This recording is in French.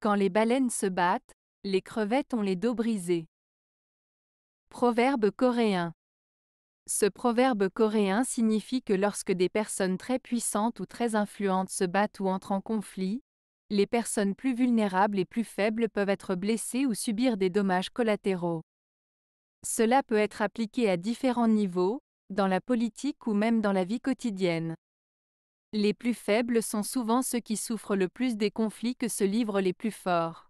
Quand les baleines se battent, les crevettes ont les dos brisés. Proverbe coréen. Ce proverbe coréen signifie que lorsque des personnes très puissantes ou très influentes se battent ou entrent en conflit, les personnes plus vulnérables et plus faibles peuvent être blessées ou subir des dommages collatéraux. Cela peut être appliqué à différents niveaux, dans la politique ou même dans la vie quotidienne. Les plus faibles sont souvent ceux qui souffrent le plus des conflits que se livrent les plus forts.